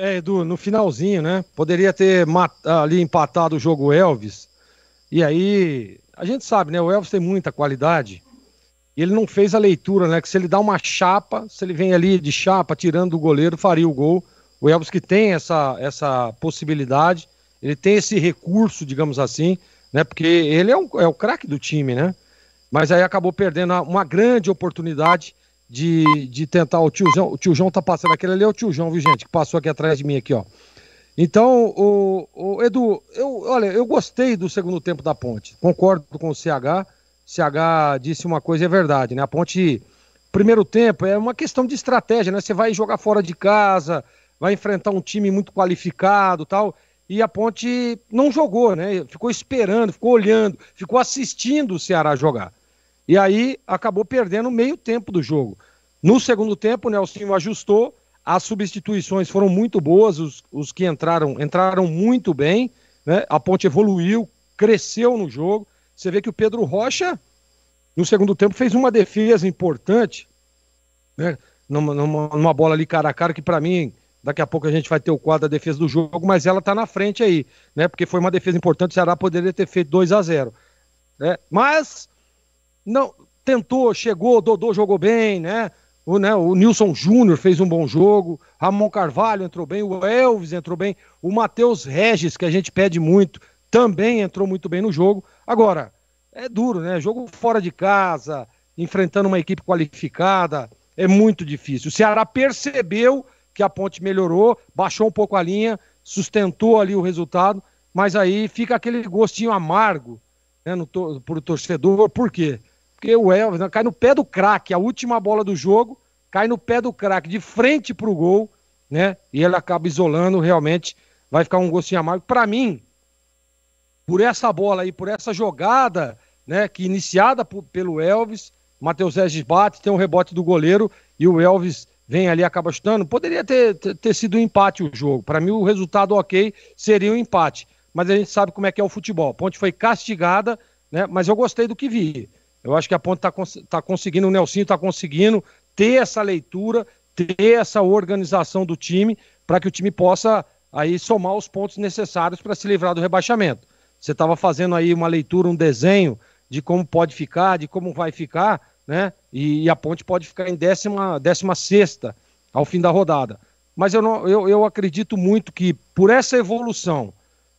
É, Edu, no finalzinho, né? Poderia ter ali empatado o jogo Elvis. E aí, a gente sabe, né? O Elvis tem muita qualidade. E ele não fez a leitura, né? Que se ele dá uma chapa, se ele vem ali de chapa tirando o goleiro, faria o gol. O Elvis que tem essa, essa possibilidade, ele tem esse recurso, digamos assim, né? Porque ele é, um, é o craque do time, né? Mas aí acabou perdendo uma grande oportunidade de, de tentar o tio João. O tio tá passando aquele ali, é o tio João, viu, gente? Que passou aqui atrás de mim aqui, ó. Então, o, o Edu, eu, olha, eu gostei do segundo tempo da ponte. Concordo com o CH. CH disse uma coisa, é verdade, né? A ponte, primeiro tempo, é uma questão de estratégia, né? Você vai jogar fora de casa, vai enfrentar um time muito qualificado tal. E a ponte não jogou, né? Ficou esperando, ficou olhando, ficou assistindo o Ceará jogar. E aí acabou perdendo meio tempo do jogo. No segundo tempo, o Nelsinho ajustou, as substituições foram muito boas, os, os que entraram entraram muito bem, né? a ponte evoluiu, cresceu no jogo. Você vê que o Pedro Rocha, no segundo tempo, fez uma defesa importante, né? numa, numa, numa bola ali cara a cara, que para mim Daqui a pouco a gente vai ter o quadro da defesa do jogo, mas ela está na frente aí, né? Porque foi uma defesa importante, o Ceará poderia ter feito 2 a 0 né? Mas não tentou, chegou, Dodô jogou bem, né? O, né, o Nilson Júnior fez um bom jogo, Ramon Carvalho entrou bem, o Elvis entrou bem, o Matheus Regis, que a gente pede muito, também entrou muito bem no jogo. Agora, é duro, né? Jogo fora de casa, enfrentando uma equipe qualificada, é muito difícil. O Ceará percebeu que a ponte melhorou, baixou um pouco a linha, sustentou ali o resultado, mas aí fica aquele gostinho amargo né, no, torcedor, por quê? Porque o Elvis cai no pé do craque, a última bola do jogo, cai no pé do craque, de frente pro gol, né? E ele acaba isolando, realmente vai ficar um gostinho amargo. Para mim, por essa bola aí, por essa jogada, né? Que iniciada por, pelo Elvis, Matheus Regis bate, tem um rebote do goleiro e o Elvis vem ali acaba chutando. Poderia ter, ter sido um empate o jogo. Para mim, o resultado ok seria um empate. Mas a gente sabe como é que é o futebol. A Ponte foi castigada, né? Mas eu gostei do que vi. Eu acho que a Ponte está tá conseguindo, o Nelsinho está conseguindo ter essa leitura, ter essa organização do time, para que o time possa aí somar os pontos necessários para se livrar do rebaixamento. Você estava fazendo aí uma leitura, um desenho de como pode ficar, de como vai ficar, né? E, e a Ponte pode ficar em décima, décima sexta ao fim da rodada. Mas eu, não, eu, eu acredito muito que por essa evolução,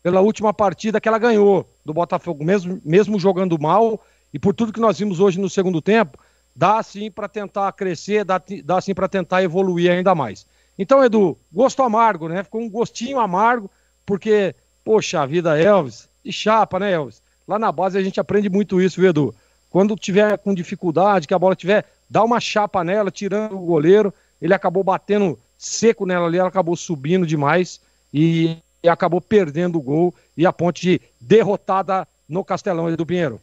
pela última partida que ela ganhou do Botafogo, mesmo, mesmo jogando mal, e por tudo que nós vimos hoje no segundo tempo, dá sim para tentar crescer, dá, dá sim para tentar evoluir ainda mais. Então, Edu, gosto amargo, né? Ficou um gostinho amargo, porque, poxa vida, Elvis, e chapa, né, Elvis? Lá na base a gente aprende muito isso, viu, Edu? Quando tiver com dificuldade, que a bola tiver, dá uma chapa nela, tirando o goleiro. Ele acabou batendo seco nela ali, ela acabou subindo demais e, e acabou perdendo o gol. E a ponte de derrotada no Castelão, Edu Pinheiro.